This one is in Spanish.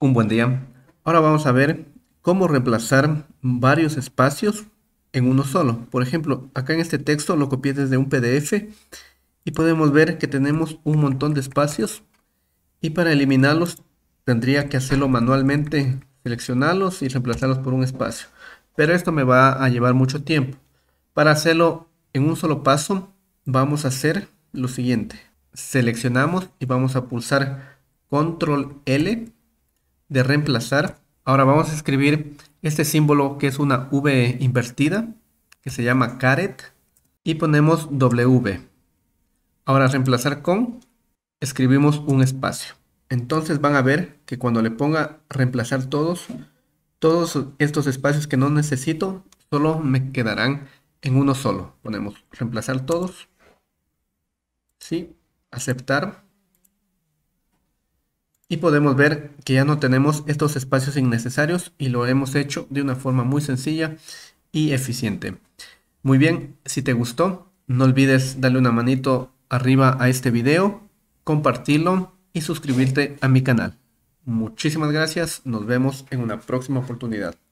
Un buen día. Ahora vamos a ver cómo reemplazar varios espacios en uno solo. Por ejemplo, acá en este texto lo copié desde un PDF y podemos ver que tenemos un montón de espacios y para eliminarlos tendría que hacerlo manualmente, seleccionarlos y reemplazarlos por un espacio. Pero esto me va a llevar mucho tiempo. Para hacerlo en un solo paso, vamos a hacer lo siguiente. Seleccionamos y vamos a pulsar Control L de reemplazar. Ahora vamos a escribir este símbolo que es una V invertida, que se llama caret, y ponemos W. Ahora reemplazar con, escribimos un espacio. Entonces van a ver que cuando le ponga reemplazar todos, todos estos espacios que no necesito, solo me quedarán en uno solo. Ponemos reemplazar todos. si aceptar. Y podemos ver que ya no tenemos estos espacios innecesarios y lo hemos hecho de una forma muy sencilla y eficiente. Muy bien, si te gustó, no olvides darle una manito arriba a este video, compartirlo y suscribirte a mi canal. Muchísimas gracias, nos vemos en una próxima oportunidad.